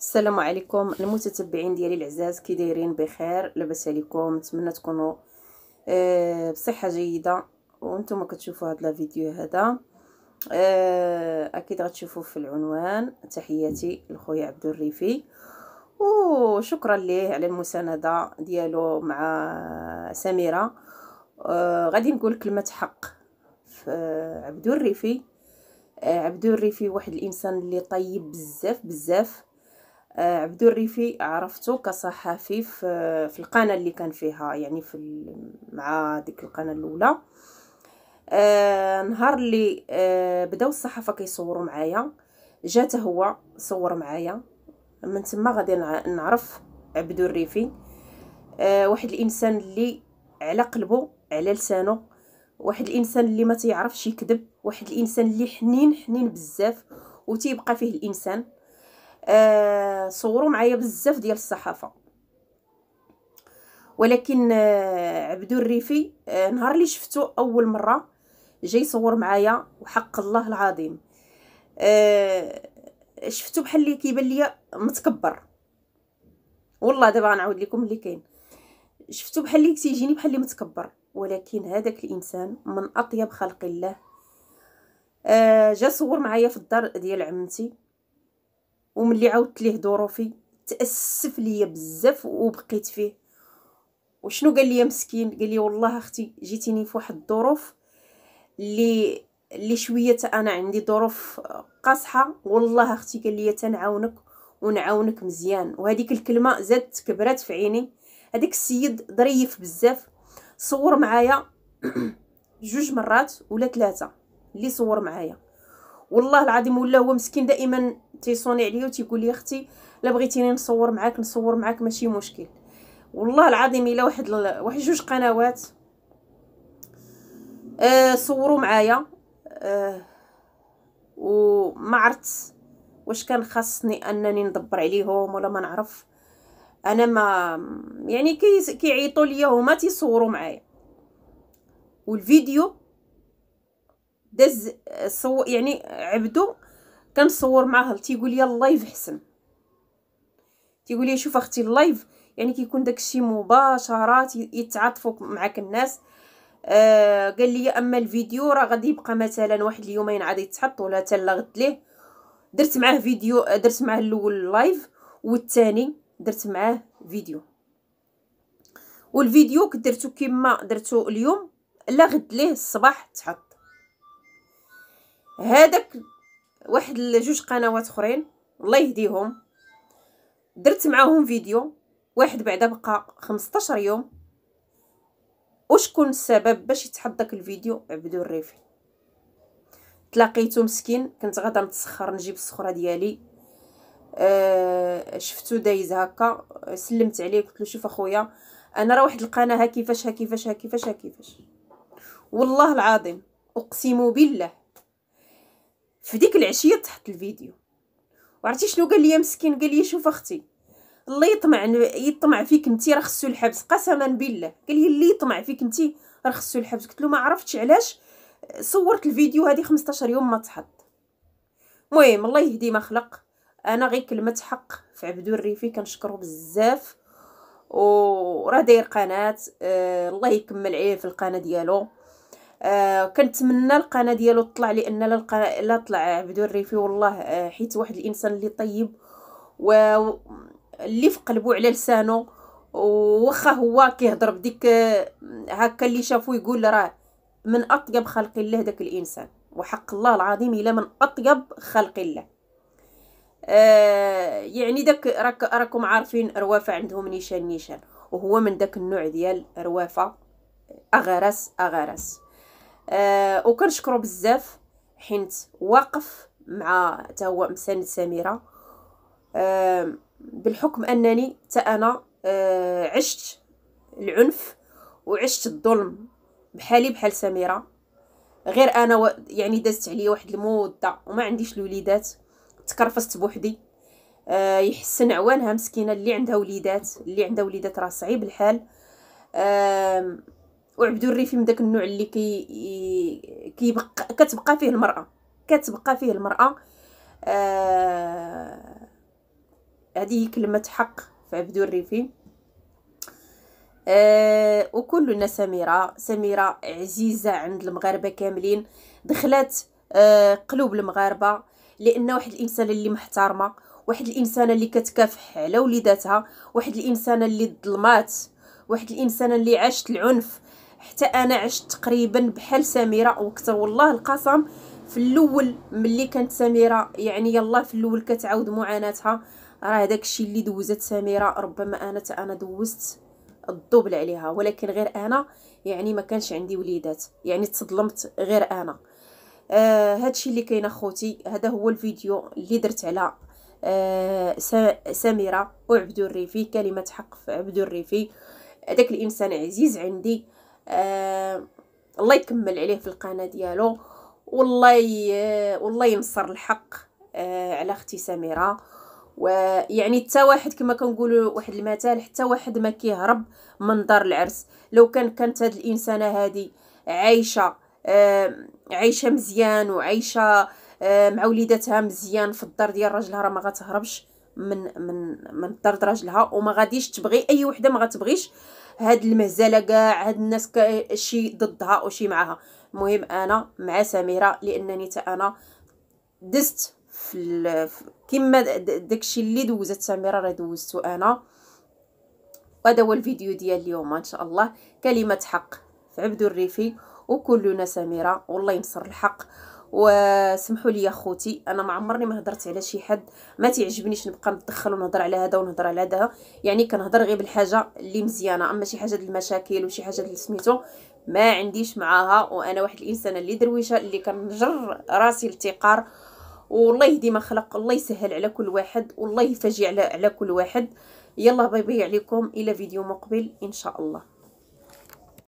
السلام عليكم المتتبعين ديالي العزاز كي دايرين بخير لاباس عليكم نتمنى تكونوا آه، بصحه جيده وانتم كتشوفوا هذا الفيديو آه، هذا اكيد غتشوفوا في العنوان تحياتي لخويا عبد الريفي وشكرا ليه على المسانده ديالو مع سميره آه، غادي نقول كلمه حق في عبد الريفي عبدو الريفي واحد الانسان اللي طيب بزاف بزاف آه، عبدو الريفي عرفته كصحفي في, القناه اللي كان فيها يعني في مع ديك القناه الاولى آه، نهار اللي آه، بداو الصحافه كيصوروا معايا جات هو صور معايا من تما غادي نعرف عبدو الريفي واحد الانسان اللي على قلبه على لسانه واحد الانسان اللي ما تيعرفش يكذب واحد الانسان اللي حنين حنين بزاف وتيبقى فيه الانسان آه، صوروا معايا بزاف ديال الصحافه ولكن آه، عبدو الريفي آه، نهار اللي شفتو اول مره جاي صور معايا وحق الله العظيم آه شفتو بحال اللي كيبان ليا متكبر والله دابا غنعاود لكم اللي كاين شفتو بحال اللي تيجيني بحال اللي متكبر ولكن هذاك الانسان من اطيب خلق الله جا صور معايا في الدار ديال عمتي وملي عاودت ليه ظروفي تاسف ليا بزاف وبقيت فيه وشنو قال لي مسكين قال لي والله اختي جيتيني في واحد الظروف اللي اللي شويه انا عندي ظروف قاصحه والله اختي قال لي تنعاونك ونعاونك مزيان وهذيك الكلمه زادت كبرات في عيني هذيك السيد ظريف بزاف صور معايا جوج مرات ولا ثلاثه اللي صور معايا والله العظيم ولا هو مسكين دائما تيصوني عليا وتيقول لي اختي لا بغيتيني نصور معاك نصور معاك ماشي مشكل والله العظيم الا واحد واحد جوج قنوات أه صوروا معايا أه وما عرفت واش كان خاصني انني ندبر عليهم ولا ما نعرف انا ما يعني كيعيطوا كي ليا هما تيصوروا معايا والفيديو داز صو يعني عبدو كنصور معاه تيقول لي اللايف حسن تيقول لي شوف اختي اللايف يعني كيكون داكشي مباشرات يتعاطفوا معاك الناس آه قال لي اما الفيديو راه غادي يبقى مثلا واحد اليومين عاد يتحط ولا حتى غد ليه درت معاه فيديو درت معاه الاول لايف والثاني درت معاه فيديو والفيديو كدرتو كما درتو اليوم لا غد ليه الصباح تحط هذاك واحد جوج قنوات اخرين الله يهديهم درت معاهم فيديو واحد بعدا بقى 15 يوم وشكون السبب باش يتحط داك الفيديو عبدو الريفي تلاقيتو مسكين كنت غادا نتسخر نجيب السخره ديالي آه شفتو دايز هكا سلمت عليه قلت له شوف اخويا انا راه واحد القناه كيفاش كيفاش كيفاش كيفاش والله العظيم اقسم بالله في ديك العشيه تحت الفيديو وعرفتي شنو قال لي مسكين قال لي شوف اختي اللي يطمع يطمع فيك انت راه خصو الحبس قسما بالله قال لي اللي يطمع فيك انت راه خصو الحبس قلت له ما عرفتش علاش صورت الفيديو هذه 15 يوم ما تحط المهم الله يهدي ما خلق انا غير كلمه حق في عبدو الريفي كنشكرو بزاف وراه داير قناه آه الله يكمل عليه في القناه ديالو آه، كنتمنى القناه ديالو تطلع لان لا لا طلع عبدو الريفي والله آه، حيت واحد الانسان اللي طيب و اللي في قلبه على لسانه وخا هو كيهضر بديك آه، هكا اللي شافو يقول راه من اطيب خلق الله داك الانسان وحق الله العظيم الا من اطيب خلق الله آه يعني داك راك راكم عارفين روافه عندهم نيشان نيشان وهو من داك النوع ديال روافه اغرس اغرس آه وكنشكرو بزاف حيت واقف مع حتى هو مساند سميره آه بالحكم انني حتى انا آه عشت العنف وعشت الظلم بحالي بحال سميره غير انا و... يعني دازت عليا واحد المده وما عنديش الوليدات تكرفست بوحدي آه يحسن عوانها مسكينه اللي عندها وليدات اللي عندها وليدات راه صعيب الحال آه وعبدو الريفي من داك النوع اللي كي كيبقى كتبقى فيه المراه كتبقى فيه المراه آه، هذه كلمه حق في عبدو الريفي آه وكلنا سميره سميره عزيزه عند المغاربه كاملين دخلت آه قلوب المغاربه لان واحد الانسانه اللي محترمه واحد الانسانه اللي كتكافح على وليداتها واحد الانسانه اللي ظلمات واحد الانسانه اللي عاشت العنف حتى انا عشت تقريبا بحال سميره وكثر والله القسم في الاول ملي كانت سميره يعني يلا في الاول كتعاود معاناتها راه داك الشيء اللي دوزت سميره ربما انا تا انا دوزت الدوبل عليها ولكن غير انا يعني ما كانش عندي وليدات يعني تصدمت غير انا آه هادشي اللي كاين اخوتي هذا هو الفيديو اللي درت على آه سميره وعبدو الريفي كلمه حق في الريفي هذاك الانسان عزيز عندي آه الله يكمل عليه في القناه ديالو والله ي... آه، والله ينصر الحق آه على اختي سميره ويعني حتى واحد كما كنقولوا واحد المثال حتى واحد ما كيهرب من دار العرس لو كان كانت هاد الانسانه هذه عايشه آه عايشه مزيان وعايشه آه مع وليداتها مزيان في الدار ديال راجلها راه ما غتهربش من من من طرد راجلها وما غاديش تبغي اي وحده ما غتبغيش هاد المهزله كاع هاد الناس شي ضدها وشي معاها المهم انا مع سميره لانني تا انا دزت في كما داكشي اللي دوزت سميره راه دوزتو انا هذا هو الفيديو ديال اليوم ان شاء الله كلمه حق في عبدو الريفي وكلنا سميره والله ينصر الحق وسمحوا لي خوتي انا ما عمرني ما هدرت على شي حد ما تعجبنيش نبقى نتدخل ونهضر على هذا ونهضر على هذا يعني كنهضر غير بالحاجه اللي مزيانه اما شي حاجه ديال المشاكل وشي حاجه ديال سميتو ما عنديش معاها وانا واحد الانسانه اللي درويشه اللي كنجر راسي للتقار والله ما خلق الله يسهل على كل واحد والله يفاجئ على على كل واحد يلا باي باي عليكم الى فيديو مقبل ان شاء الله